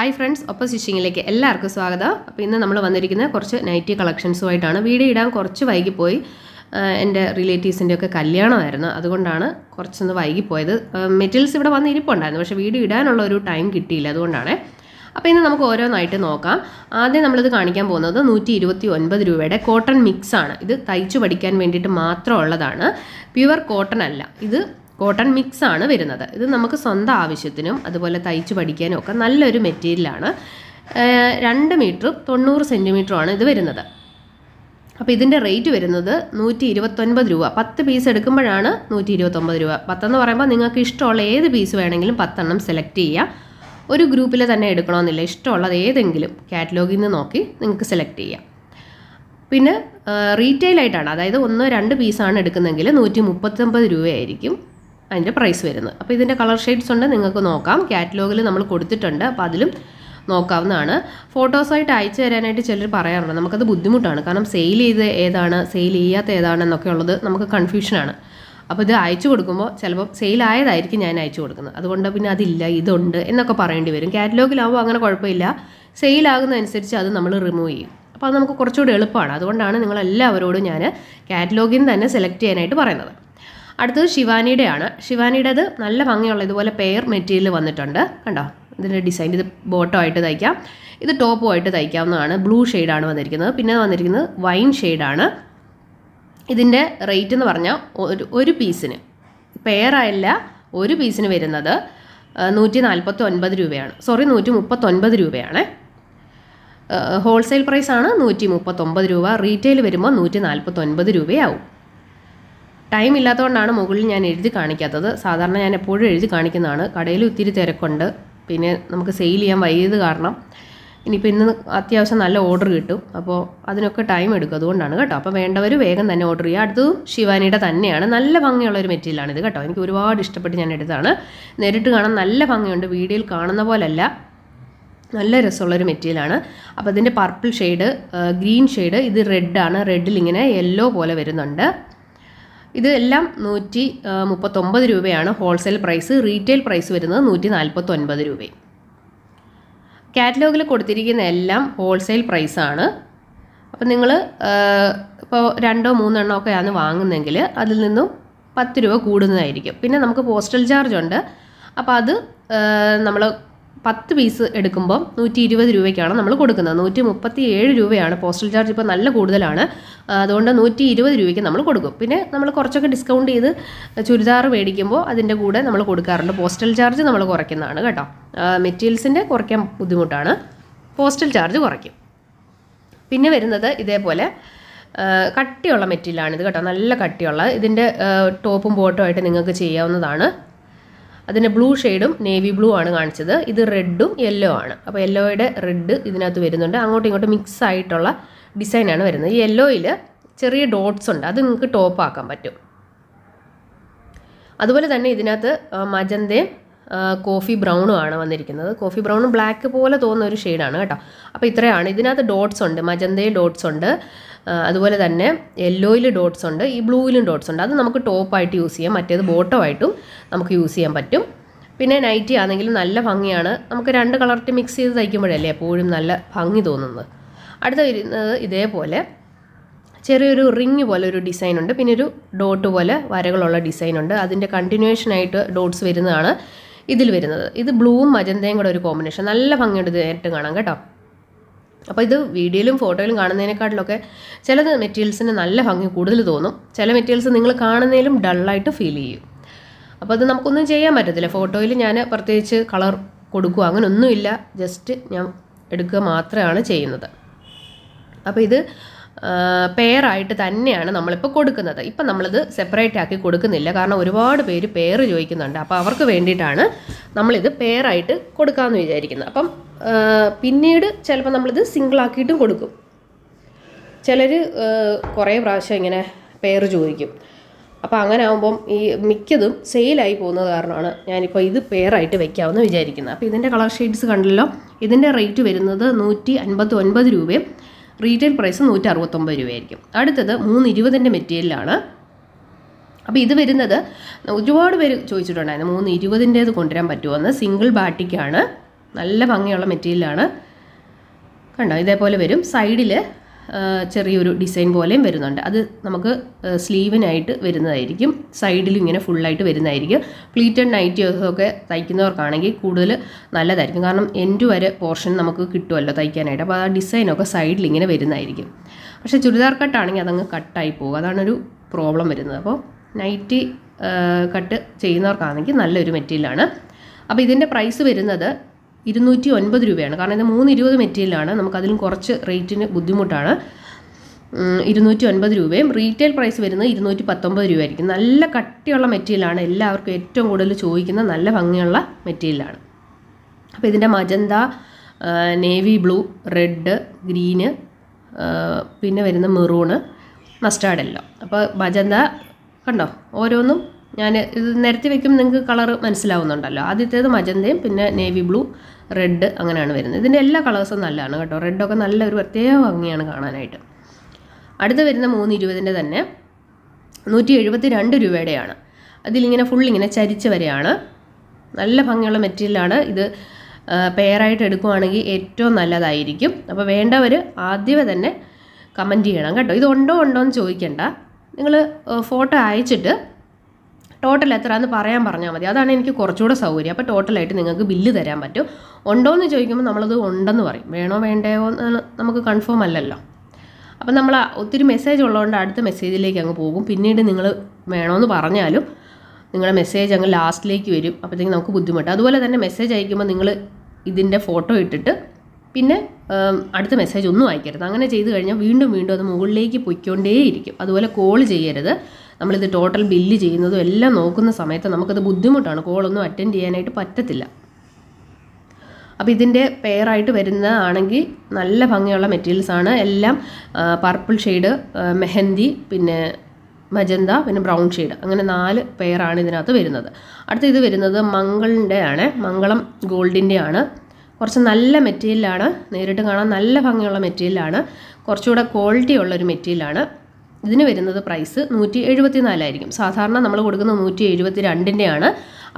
hi friends ഒപ്പം സ്റ്റിച്ചിങ്ങിലേക്ക് എല്ലാവർക്കും സ്വാഗതം അപ്പോൾ ഇന്ന് നമ്മൾ വന്നിരിക്കുന്നത് കുറച്ച് നൈറ്റി കളക്ഷൻസുമായിട്ടാണ് വീഡിയോ ഇടാൻ കുറച്ച് വൈകിപ്പോയി എൻ്റെ റിലേറ്റീവ്സിൻ്റെ ഒക്കെ കല്യാണമായിരുന്നു അതുകൊണ്ടാണ് കുറച്ചൊന്ന് വൈകിപ്പോയത് മെറ്റീരിയൽസ് ഇവിടെ വന്ന് ഇരിപ്പുണ്ടായിരുന്നു പക്ഷേ വീഡിയോ ഇടാനുള്ള ഒരു ടൈം കിട്ടിയില്ല അതുകൊണ്ടാണ് അപ്പോൾ ഇന്ന് നമുക്ക് ഓരോന്നായിട്ട് നോക്കാം ആദ്യം നമ്മളിത് കാണിക്കാൻ പോകുന്നത് നൂറ്റി ഇരുപത്തി ഒൻപത് രൂപയുടെ കോട്ടൺ മിക്സാണ് ഇത് തയ്ച്ചു പഠിക്കാൻ വേണ്ടിയിട്ട് മാത്രമുള്ളതാണ് പ്യുവർ കോട്ടൺ അല്ല ഇത് കോട്ടൺ മിക്സ് ആണ് വരുന്നത് ഇത് നമുക്ക് സ്വന്തം ആവശ്യത്തിനും അതുപോലെ തയ്ച്ച് പഠിക്കാനും ഒക്കെ നല്ലൊരു മെറ്റീരിയലാണ് രണ്ട് മീറ്റർ തൊണ്ണൂറ് സെൻറ്റിമീറ്ററുമാണ് ഇത് വരുന്നത് അപ്പോൾ ഇതിൻ്റെ റേറ്റ് വരുന്നത് നൂറ്റി ഇരുപത്തൊൻപത് രൂപ പത്ത് പീസ് എടുക്കുമ്പോഴാണ് നൂറ്റി ഇരുപത്തൊമ്പത് രൂപ പത്തെന്ന് പറയുമ്പോൾ നിങ്ങൾക്ക് ഇഷ്ടമുള്ള ഏത് പീസ് വേണമെങ്കിലും പത്തെണ്ണം സെലക്ട് ചെയ്യുക ഒരു ഗ്രൂപ്പിൽ തന്നെ എടുക്കണമെന്നില്ല ഇഷ്ടമുള്ളത് ഏതെങ്കിലും കാറ്റലോഗിൽ നിന്ന് നോക്കി നിങ്ങൾക്ക് സെലക്ട് ചെയ്യാം പിന്നെ റീറ്റെയിൽ ആയിട്ടാണ് അതായത് ഒന്നോ രണ്ട് പീസാണ് എടുക്കുന്നതെങ്കിൽ നൂറ്റി മുപ്പത്തൊമ്പത് രൂപയായിരിക്കും അതിൻ്റെ പ്രൈസ് വരുന്നത് അപ്പോൾ ഇതിൻ്റെ കളർ ഷെയ്ഡ്സ് ഉണ്ട് നിങ്ങൾക്ക് നോക്കാം കാറ്റലോഗിൽ നമ്മൾ കൊടുത്തിട്ടുണ്ട് അപ്പോൾ അതിലും നോക്കാവുന്നതാണ് ഫോട്ടോസായിട്ട് അയച്ചു തരാനായിട്ട് ചിലർ പറയാറുണ്ട് നമുക്കത് ബുദ്ധിമുട്ടാണ് കാരണം സെയിൽ ചെയ്ത് ഏതാണ് സെയിൽ ചെയ്യാത്ത ഏതാണെന്നൊക്കെ ഉള്ളത് നമുക്ക് കൺഫ്യൂഷനാണ് അപ്പോൾ ഇത് അയച്ചു കൊടുക്കുമ്പോൾ ചിലപ്പോൾ സെയിലായതായിരിക്കും ഞാൻ അയച്ചു കൊടുക്കുന്നത് അതുകൊണ്ട് പിന്നെ അതില്ല ഇതുണ്ട് എന്നൊക്കെ പറയേണ്ടി വരും കാറ്റലോഗിലാവുമ്പോൾ അങ്ങനെ കുഴപ്പമില്ല സെയിലാകുന്നതനുസരിച്ച് അത് നമ്മൾ റിമൂവ് ചെയ്യും അപ്പോൾ അത് നമുക്ക് കുറച്ചുകൂടി എളുപ്പമാണ് അതുകൊണ്ടാണ് നിങ്ങളെല്ലാവരോടും ഞാൻ കാറ്റലോഗിൽ നിന്ന് തന്നെ സെലക്ട് ചെയ്യാനായിട്ട് പറയുന്നത് അടുത്തത് ശിവാനിയുടെയാണ് ശിവാനിയുടേത് നല്ല ഭംഗിയുള്ള ഇതുപോലെ പെയർ മെറ്റീരിയൽ വന്നിട്ടുണ്ട് കണ്ടോ ഇതിൻ്റെ ഡിസൈൻ ഇത് ബോട്ടമായിട്ട് തയ്ക്കാം ഇത് ടോപ്പുമായിട്ട് തയ്ക്കാവുന്നതാണ് ബ്ലൂ ഷെയ്ഡാണ് വന്നിരിക്കുന്നത് പിന്നെ വന്നിരിക്കുന്നത് വൈൻ ഷെയ്ഡാണ് ഇതിൻ്റെ റേറ്റ് എന്ന് പറഞ്ഞാൽ ഒരു ഒരു പീസിന് പെയറായല്ല ഒരു പീസിന് വരുന്നത് നൂറ്റി നാൽപ്പത്തി ഒൻപത് രൂപയാണ് സോറി നൂറ്റി മുപ്പത്തൊൻപത് രൂപയാണ് ഹോൾസെയിൽ പ്രൈസാണ് നൂറ്റി മുപ്പത്തൊൻപത് രൂപ റീറ്റെയിൽ വരുമ്പോൾ നൂറ്റി നാൽപ്പത്തൊൻപത് രൂപയാവും ടൈം ഇല്ലാത്തതുകൊണ്ടാണ് മുകളിൽ ഞാൻ എഴുതി കാണിക്കാത്തത് സാധാരണ ഞാൻ എപ്പോഴും എഴുതി കാണിക്കുന്നതാണ് കടയിൽ ഒത്തിരി തിരക്കുണ്ട് പിന്നെ നമുക്ക് സെയിൽ ചെയ്യാൻ വൈകിയത് കാരണം ഇനിയിപ്പോൾ ഇന്ന് അത്യാവശ്യം നല്ല ഓർഡർ കിട്ടും അപ്പോൾ അതിനൊക്കെ ടൈം എടുക്കും അതുകൊണ്ടാണ് കേട്ടോ അപ്പോൾ വേണ്ടവർ വേഗം തന്നെ ഓർഡർ ചെയ്യുക അടുത്തത് ശിവാനിയുടെ തന്നെയാണ് നല്ല ഭംഗിയുള്ള ഒരു മെറ്റീരിയലാണ് ഇത് കേട്ടോ എനിക്ക് ഒരുപാട് ഇഷ്ടപ്പെട്ട് ഞാൻ എടുത്തതാണ് നേരിട്ട് കാണാൻ നല്ല ഭംഗിയുണ്ട് വീഡിയോയിൽ കാണുന്ന പോലല്ല നല്ല രസമുള്ളൊരു മെറ്റീരിയലാണ് അപ്പോൾ അതിൻ്റെ പർപ്പിൾ ഷെയ്ഡ് ഗ്രീൻ ഷെയ്ഡ് ഇത് റെഡാണ് റെഡിൽ ഇങ്ങനെ യെല്ലോ പോലെ വരുന്നുണ്ട് ഇതെല്ലാം നൂറ്റി മുപ്പത്തൊമ്പത് രൂപയാണ് ഹോൾസെയിൽ പ്രൈസ് റീറ്റെയിൽ പ്രൈസ് വരുന്നത് നൂറ്റി നാൽപ്പത്തൊൻപത് രൂപയും കാറ്റലോഗിൽ കൊടുത്തിരിക്കുന്ന എല്ലാം ഹോൾസെയിൽ പ്രൈസാണ് അപ്പോൾ നിങ്ങൾ ഇപ്പോൾ രണ്ടോ മൂന്നെണ്ണോ ഒക്കെ ആണ് വാങ്ങുന്നെങ്കിൽ അതിൽ നിന്നും പത്ത് രൂപ കൂടുന്നതായിരിക്കും പിന്നെ നമുക്ക് പോസ്റ്റൽ ചാർജ് ഉണ്ട് അപ്പോൾ അത് നമ്മൾ പത്ത് പീസ് എടുക്കുമ്പോൾ നൂറ്റി ഇരുപത് രൂപയ്ക്കാണ് നമ്മൾ കൊടുക്കുന്നത് നൂറ്റി മുപ്പത്തി ഏഴ് രൂപയാണ് പോസ്റ്റൽ ചാർജ് ഇപ്പോൾ നല്ല കൂടുതലാണ് അതുകൊണ്ട് നൂറ്റി ഇരുപത് രൂപയ്ക്ക് നമ്മൾ കൊടുക്കും പിന്നെ നമ്മൾ കുറച്ചൊക്കെ ഡിസ്കൗണ്ട് ചെയ്ത് ചുരിദാർ മേടിക്കുമ്പോൾ അതിൻ്റെ കൂടെ നമ്മൾ കൊടുക്കാറുണ്ട് പോസ്റ്റൽ ചാർജ് നമ്മൾ കുറയ്ക്കുന്നതാണ് കേട്ടോ മെറ്റീരിയൽസിൻ്റെ കുറയ്ക്കാൻ ബുദ്ധിമുട്ടാണ് പോസ്റ്റൽ ചാർജ് കുറയ്ക്കും പിന്നെ വരുന്നത് ഇതേപോലെ കട്ടിയുള്ള മെറ്റീരിയലാണിത് കേട്ടോ നല്ല കട്ടിയുള്ള ഇതിൻ്റെ ടോപ്പും ബോട്ടും ആയിട്ട് നിങ്ങൾക്ക് ചെയ്യാവുന്നതാണ് അതിൻ്റെ ബ്ലൂ ഷെയ്ഡും നേവി ബ്ലൂ ആണ് കാണിച്ചത് ഇത് റെഡും യെല്ലോ ആണ് അപ്പോൾ യെല്ലോയുടെ റെഡ് ഇതിനകത്ത് വരുന്നുണ്ട് അങ്ങോട്ടും ഇങ്ങോട്ടും മിക്സ് ആയിട്ടുള്ള ഡിസൈനാണ് വരുന്നത് ഈ യെല്ലോയിൽ ചെറിയ ഡോട്ട്സ് ഉണ്ട് അത് നിങ്ങൾക്ക് ടോപ്പ് ആക്കാൻ പറ്റും അതുപോലെ തന്നെ ഇതിനകത്ത് മജന്തയും കോഫി ബ്രൗണും ആണ് വന്നിരിക്കുന്നത് കോഫി ബ്രൗണും ബ്ലാക്ക് പോലെ തോന്നുന്ന ഒരു ഷെയ്ഡാണ് കേട്ടോ അപ്പോൾ ഇത്രയാണ് ഇതിനകത്ത് ഡോട്ട്സ് ഉണ്ട് മജന്തയിൽ ഡോട്ട്സ് ഉണ്ട് അതുപോലെ തന്നെ യെല്ലോയിൽ ഡോട്ട്സ് ഉണ്ട് ഈ ബ്ലൂവിലും ഡോട്ട്സ് ഉണ്ട് അത് നമുക്ക് ടോപ്പായിട്ട് യൂസ് ചെയ്യാം മറ്റേത് ബോട്ടമായിട്ടും നമുക്ക് യൂസ് ചെയ്യാൻ പറ്റും പിന്നെ നൈറ്റി ആണെങ്കിലും നല്ല ഭംഗിയാണ് നമുക്ക് രണ്ട് കളറിട്ട് മിക്സ് ചെയ്ത് തയ്ക്കുമ്പോഴല്ലേ എപ്പോഴും നല്ല ഭംഗി തോന്നുന്നത് അടുത്ത വരുന്നത് ഇതേപോലെ ചെറിയൊരു റിങ് പോലെ ഒരു ഡിസൈൻ ഉണ്ട് പിന്നെ ഒരു ഡോട്ട് പോലെ വരകളുള്ള ഡിസൈൻ ഉണ്ട് അതിൻ്റെ കണ്ടിന്യൂഷൻ ആയിട്ട് ഡോട്ട്സ് വരുന്നതാണ് ഇതിൽ വരുന്നത് ഇത് ബ്ലൂവും മജന്തയും കൂടെ ഒരു കോമ്പിനേഷൻ നല്ല ഭംഗിയുണ്ട് ഇത് നേരിട്ട് കാണാം കേട്ടോ അപ്പോൾ ഇത് വീഡിയോയിലും ഫോട്ടോയിലും കാണുന്നതിനേക്കാട്ടിലൊക്കെ ചിലത് മെറ്റീരിയൽസിന് നല്ല ഭംഗി കൂടുതൽ തോന്നും ചില മെറ്റീരിയൽസ് നിങ്ങൾ കാണുന്നതിലും ഡള്ളായിട്ട് ഫീൽ ചെയ്യും അപ്പോൾ അത് നമുക്കൊന്നും ചെയ്യാൻ പറ്റത്തില്ല ഫോട്ടോയിൽ ഞാൻ പ്രത്യേകിച്ച് കളർ കൊടുക്കുക അങ്ങനെയൊന്നുമില്ല ജസ്റ്റ് ഞാൻ എടുക്കുക മാത്രമാണ് ചെയ്യുന്നത് അപ്പോൾ ഇത് പേറായിട്ട് തന്നെയാണ് നമ്മളിപ്പോൾ കൊടുക്കുന്നത് ഇപ്പം നമ്മളിത് സെപ്പറേറ്റ് ആക്കി കൊടുക്കുന്നില്ല കാരണം ഒരുപാട് പേര് പെയർ ചോദിക്കുന്നുണ്ട് അപ്പോൾ അവർക്ക് വേണ്ടിയിട്ടാണ് നമ്മളിത് പേറായിട്ട് കൊടുക്കാമെന്ന് വിചാരിക്കുന്നത് അപ്പം പിന്നീട് ചിലപ്പോൾ നമ്മളിത് സിംഗിളാക്കിയിട്ടും കൊടുക്കും ചിലർ കുറേ പ്രാവശ്യം ഇങ്ങനെ പെയർ ചോദിക്കും അപ്പോൾ അങ്ങനെ ആകുമ്പം ഈ മിക്കതും സെയിലായി പോകുന്നത് കാരണമാണ് ഞാനിപ്പോൾ ഇത് പേറായിട്ട് വെക്കാമെന്ന് വിചാരിക്കുന്നത് അപ്പോൾ ഇതിൻ്റെ കളർ ഷെയ്ഡ്സ് കണ്ടല്ലോ ഇതിൻ്റെ റേറ്റ് വരുന്നത് നൂറ്റി അൻപത്തി ഒൻപത് രൂപയും റീറ്റെയിൽ പ്രൈസ് നൂറ്റി അറുപത്തൊമ്പത് രൂപയായിരിക്കും അടുത്തത് മൂന്ന് ഇരുപതിൻ്റെ മെറ്റീരിയലാണ് അപ്പോൾ ഇത് വരുന്നത് ഒരുപാട് പേര് ചോദിച്ചിട്ടുണ്ടായിരുന്നു മൂന്ന് ഇരുപതിൻ്റേത് കൊണ്ടുവരാൻ എന്ന് സിംഗിൾ ബാട്ടിക്കാണ് നല്ല ഭംഗിയുള്ള മെറ്റീരിയലാണ് കണ്ടോ ഇതേപോലെ വരും സൈഡിൽ ചെറിയൊരു ഡിസൈൻ പോലെയും വരുന്നുണ്ട് അത് നമുക്ക് സ്ലീവിനായിട്ട് വരുന്നതായിരിക്കും സൈഡിലും ഇങ്ങനെ ഫുള്ളായിട്ട് വരുന്നതായിരിക്കും പ്ലീറ്റഡ് ഒക്കെ തയ്ക്കുന്നവർക്കാണെങ്കിൽ കൂടുതൽ നല്ലതായിരിക്കും കാരണം എൻഡ് വരെ പോർഷൻ നമുക്ക് കിട്ടുമല്ലോ തയ്ക്കാനായിട്ട് അപ്പോൾ ആ ഡിസൈനൊക്കെ സൈഡിൽ ഇങ്ങനെ വരുന്നതായിരിക്കും പക്ഷേ ചുരിദാർ കട്ടാണെങ്കിൽ അതങ്ങ് കട്ടായി പോകും അതാണൊരു പ്രോബ്ലം വരുന്നത് അപ്പോൾ നൈറ്റി കട്ട് ചെയ്യുന്നവർക്കാണെങ്കിൽ നല്ലൊരു മെറ്റീരിയലാണ് അപ്പോൾ ഇതിൻ്റെ പ്രൈസ് വരുന്നത് ഇരുന്നൂറ്റി ഒൻപത് രൂപയാണ് കാരണം ഇത് മൂന്ന് ഇരുപത് മെറ്റീരിയലാണ് നമുക്കതിലും കുറച്ച് റേറ്റിന് ബുദ്ധിമുട്ടാണ് ഇരുന്നൂറ്റി ഒൻപത് രൂപയും റീറ്റെയിൽ പ്രൈസ് വരുന്നത് ഇരുന്നൂറ്റി പത്തൊമ്പത് രൂപയായിരിക്കും നല്ല കട്ടിയുള്ള മെറ്റീരിയലാണ് എല്ലാവർക്കും ഏറ്റവും കൂടുതൽ ചോദിക്കുന്ന നല്ല ഭംഗിയുള്ള മെറ്റീരിയലാണ് അപ്പോൾ ഇതിൻ്റെ magenta navy blue red green പിന്നെ വരുന്ന മെറൂണ് മസ്റ്റാർഡ് എല്ലാം അപ്പോൾ മജന്ത കണ്ടോ ഓരോന്നും ഞാൻ ഇത് നിരത്തി വെക്കുമ്പോൾ നിങ്ങൾക്ക് കളർ മനസ്സിലാവുന്നുണ്ടല്ലോ ആദ്യത്തേത് മജന്തയും പിന്നെ നേവി ബ്ലൂ റെഡ് അങ്ങനെയാണ് വരുന്നത് ഇതിൻ്റെ എല്ലാ കളേഴ്സും നല്ലതാണ് കേട്ടോ റെഡൊക്കെ നല്ല ഒരു പ്രത്യേക ഭംഗിയാണ് കാണാനായിട്ട് അടുത്ത വരുന്ന മൂന്ന് ഇരുപതിൻ്റെ തന്നെ നൂറ്റി എഴുപത്തി രണ്ട് രൂപയുടെയാണ് അതിലിങ്ങനെ ഫുള്ളിങ്ങനെ ചരിച്ച് വരെയാണ് നല്ല ഭംഗിയുള്ള മെറ്റീരിയലാണ് ഇത് പെയറായിട്ട് എടുക്കുവാണെങ്കിൽ ഏറ്റവും നല്ലതായിരിക്കും അപ്പോൾ വേണ്ടവർ ആദ്യമേ തന്നെ കമൻറ്റ് ചെയ്യണം കേട്ടോ ഇത് ഉണ്ടോ ഉണ്ടോ എന്ന് ചോദിക്കേണ്ട നിങ്ങൾ ഫോട്ടോ അയച്ചിട്ട് ടോട്ടൽ എത്ര എന്ന് പറയാൻ പറഞ്ഞാൽ മതി അതാണ് എനിക്ക് കുറച്ചുകൂടെ സൗകര്യം അപ്പോൾ ടോട്ടലായിട്ട് നിങ്ങൾക്ക് ബില്ല് തരാൻ പറ്റും ഉണ്ടോ എന്ന് ചോദിക്കുമ്പോൾ നമ്മളത് ഉണ്ടെന്ന് പറയും വേണോ വേണ്ടയോ എന്ന് നമുക്ക് കൺഫേം അല്ലല്ലോ അപ്പം നമ്മൾ ഒത്തിരി മെസ്സേജ് ഉള്ളതുകൊണ്ട് അടുത്ത മെസ്സേജിലേക്ക് അങ്ങ് പോകും പിന്നീട് നിങ്ങൾ വേണമെന്ന് പറഞ്ഞാലും നിങ്ങളുടെ മെസ്സേജ് അങ്ങ് ലാസ്റ്റിലേക്ക് വരും അപ്പോഴത്തേക്കും നമുക്ക് ബുദ്ധിമുട്ട് അതുപോലെ തന്നെ മെസ്സേജ് അയക്കുമ്പോൾ നിങ്ങൾ ഇതിൻ്റെ ഫോട്ടോ ഇട്ടിട്ട് പിന്നെ അടുത്ത മെസ്സേജ് ഒന്നും അയക്കരുത് അങ്ങനെ ചെയ്ത് കഴിഞ്ഞാൽ വീണ്ടും വീണ്ടും അത് മുകളിലേക്ക് പൊയ്ക്കൊണ്ടേയിരിക്കും അതുപോലെ കോൾ ചെയ്യരുത് നമ്മളിത് ടോട്ടൽ ബില്ല് ചെയ്യുന്നതും എല്ലാം നോക്കുന്ന സമയത്ത് നമുക്കത് ബുദ്ധിമുട്ടാണ് കോളൊന്നും അറ്റൻഡ് ചെയ്യാനായിട്ട് പറ്റത്തില്ല അപ്പോൾ ഇതിൻ്റെ പെയറായിട്ട് വരുന്ന ആണെങ്കിൽ നല്ല ഭംഗിയുള്ള മെറ്റീരിയൽസ് ആണ് എല്ലാം പർപ്പിൾ ഷെയ്ഡ് മെഹന്തി പിന്നെ മജന്ത പിന്നെ ബ്രൗൺ ഷെയ്ഡ് അങ്ങനെ നാല് പെയറാണ് ഇതിനകത്ത് വരുന്നത് അടുത്ത ഇത് വരുന്നത് മംഗളിൻ്റെ ആണ് മംഗളം ഗോൾഡിൻ്റെ ആണ് കുറച്ച് നല്ല മെറ്റീരിയലാണ് നേരിട്ട് കാണാൻ നല്ല ഭംഗിയുള്ള മെറ്റീരിയലാണ് കുറച്ചുകൂടെ ക്വാളിറ്റി ഉള്ളൊരു മെറ്റീരിയലാണ് ഇതിന് വരുന്നത് പ്രൈസ് നൂറ്റി എഴുപത്തി നാലായിരിക്കും സാധാരണ നമ്മൾ കൊടുക്കുന്ന നൂറ്റി എഴുപത്തി രണ്ടിൻ്റെയാണ്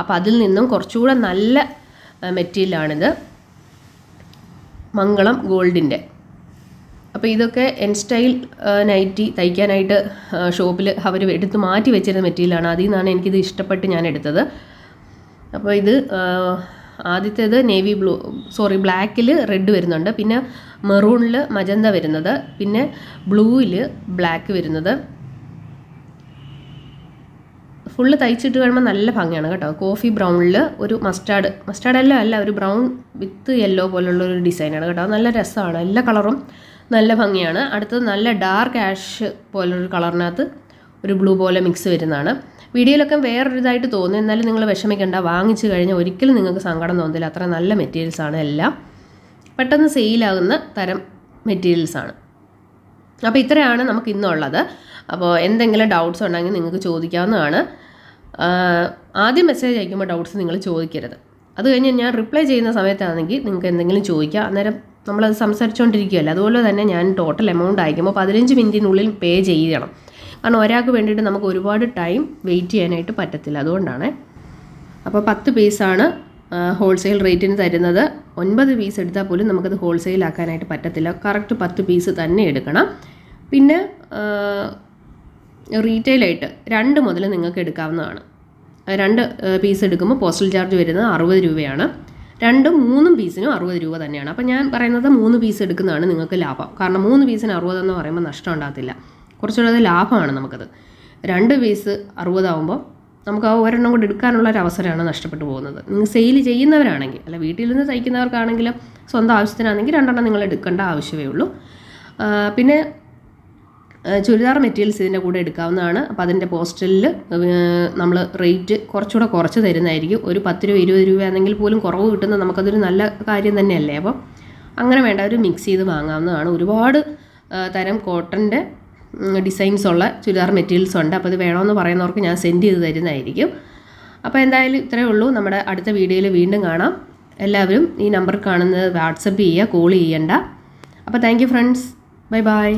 അപ്പോൾ അതിൽ നിന്നും കുറച്ചുകൂടെ നല്ല മെറ്റീരിയലാണിത് മംഗളം ഗോൾഡിൻ്റെ അപ്പോൾ ഇതൊക്കെ എൻ സ്റ്റൈൽ നൈറ്റി തയ്ക്കാനായിട്ട് ഷോപ്പിൽ അവർ എടുത്ത് മാറ്റി വെച്ചിരുന്ന മെറ്റീരിയലാണ് അതിൽ നിന്നാണ് എനിക്കിത് ഇഷ്ടപ്പെട്ട് ഞാൻ എടുത്തത് അപ്പോൾ ഇത് ആദ്യത്തേത് നേവി ബ്ലൂ സോറി ബ്ലാക്കിൽ റെഡ് വരുന്നുണ്ട് പിന്നെ മെറൂണിൽ മജന്ത വരുന്നത് പിന്നെ ബ്ലൂവിൽ ബ്ലാക്ക് വരുന്നത് ഫുള്ള് തയ്ച്ചിട്ട് കഴിയുമ്പോൾ നല്ല ഭംഗിയാണ് കേട്ടോ കോഫി ബ്രൗണിൽ ഒരു മസ്റ്റാർഡ് മസ്റ്റാർഡ് അല്ല അല്ല ഒരു ബ്രൗൺ വിത്ത് യെല്ലോ പോലുള്ള ഒരു ഡിസൈനാണ് കേട്ടോ നല്ല രസമാണ് എല്ലാ കളറും നല്ല ഭംഗിയാണ് അടുത്തത് നല്ല ഡാർക്ക് ആഷ് പോലൊരു കളറിനകത്ത് ഒരു ബ്ലൂ പോലെ മിക്സ് വരുന്നതാണ് വീഡിയോയിലൊക്കെ വേറൊരിതായിട്ട് തോന്നുന്നു എന്നാലും നിങ്ങൾ വിഷമിക്കേണ്ട വാങ്ങിച്ചു കഴിഞ്ഞാൽ ഒരിക്കലും നിങ്ങൾക്ക് സങ്കടം തോന്നില്ല അത്ര നല്ല മെറ്റീരിയൽസാണ് എല്ലാം പെട്ടെന്ന് സെയിലാകുന്ന തരം മെറ്റീരിയൽസാണ് അപ്പോൾ ഇത്രയാണ് നമുക്ക് ഇന്നുള്ളത് അപ്പോൾ എന്തെങ്കിലും ഡൗട്ട്സ് ഉണ്ടെങ്കിൽ നിങ്ങൾക്ക് ചോദിക്കാവുന്നതാണ് ആദ്യം മെസ്സേജ് അയക്കുമ്പോൾ ഡൗട്ട്സ് നിങ്ങൾ ചോദിക്കരുത് അത് കഴിഞ്ഞ് ഞാൻ റിപ്ലൈ ചെയ്യുന്ന സമയത്താണെങ്കിൽ നിങ്ങൾക്ക് എന്തെങ്കിലും ചോദിക്കാം അന്നേരം നമ്മളത് സംസാരിച്ചുകൊണ്ടിരിക്കുകയല്ലേ അതുപോലെ തന്നെ ഞാൻ ടോട്ടൽ എമൗണ്ട് അയക്കുമ്പോൾ പതിനഞ്ച് മിനിറ്റിനുള്ളിൽ പേ ചെയ്യണം കാരണം ഒരാൾക്ക് വേണ്ടിയിട്ട് നമുക്ക് ഒരുപാട് ടൈം വെയിറ്റ് ചെയ്യാനായിട്ട് പറ്റത്തില്ല അതുകൊണ്ടാണ് അപ്പോൾ പത്ത് പീസാണ് ഹോൾസെയിൽ റേറ്റിന് തരുന്നത് ഒൻപത് പീസ് എടുത്താൽ പോലും നമുക്കത് ഹോൾസെയിലാക്കാനായിട്ട് പറ്റത്തില്ല കറക്റ്റ് പത്ത് പീസ് തന്നെ എടുക്കണം പിന്നെ റീറ്റെയിലായിട്ട് രണ്ട് മുതൽ നിങ്ങൾക്ക് എടുക്കാവുന്നതാണ് രണ്ട് പീസ് എടുക്കുമ്പോൾ പോസ്റ്റൽ ചാർജ് വരുന്നത് അറുപത് രൂപയാണ് രണ്ടും മൂന്നും പീസിനും അറുപത് രൂപ തന്നെയാണ് അപ്പോൾ ഞാൻ പറയുന്നത് മൂന്ന് പീസ് എടുക്കുന്നതാണ് നിങ്ങൾക്ക് ലാഭം കാരണം മൂന്ന് പീസിന് അറുപതെന്ന് പറയുമ്പോൾ നഷ്ടം ഉണ്ടാകത്തില്ല കുറച്ചുകൂടെ ലാഭമാണ് നമുക്കത് രണ്ട് പീസ് അറുപതാവുമ്പോൾ നമുക്ക് ആ ഒരെണ്ണം കൊണ്ട് എടുക്കാനുള്ള ഒരു അവസരമാണ് നഷ്ടപ്പെട്ടു പോകുന്നത് നിങ്ങൾ സെയിൽ ചെയ്യുന്നവരാണെങ്കിൽ അല്ല വീട്ടിൽ നിന്ന് തയ്ക്കുന്നവർക്കാണെങ്കിലും സ്വന്തം ആവശ്യത്തിനാണെങ്കിൽ രണ്ടെണ്ണം നിങ്ങൾ എടുക്കേണ്ട ആവശ്യമേ ഉള്ളൂ പിന്നെ ചുരിദാർ മെറ്റീരിയൽസ് ഇതിൻ്റെ കൂടെ എടുക്കാവുന്നതാണ് അപ്പോൾ അതിൻ്റെ പോസ്റ്റലിൽ നമ്മൾ റേറ്റ് കുറച്ചുകൂടെ കുറച്ച് തരുന്നതായിരിക്കും ഒരു പത്ത് രൂപ ഇരുപത് ആണെങ്കിൽ പോലും കുറവ് കിട്ടുന്ന നമുക്കതൊരു നല്ല കാര്യം തന്നെയല്ലേ അപ്പം അങ്ങനെ വേണ്ട ഒരു മിക്സ് ചെയ്ത് വാങ്ങാവുന്നതാണ് ഒരുപാട് തരം കോട്ടൻ്റെ ഡിസൈൻസ് ഉള്ള ചുരിദാർ മെറ്റീരിയൽസ് ഉണ്ട് അപ്പോൾ ഇത് വേണമെന്ന് പറയുന്നവർക്ക് ഞാൻ സെൻഡ് ചെയ്ത് തരുന്നതായിരിക്കും അപ്പോൾ എന്തായാലും ഇത്രയേ ഉള്ളൂ നമ്മുടെ അടുത്ത വീഡിയോയിൽ വീണ്ടും കാണാം എല്ലാവരും ഈ നമ്പർ കാണുന്നത് വാട്സപ്പ് ചെയ്യുക കോൾ ചെയ്യണ്ട അപ്പോൾ താങ്ക് ഫ്രണ്ട്സ് ബൈ ബൈ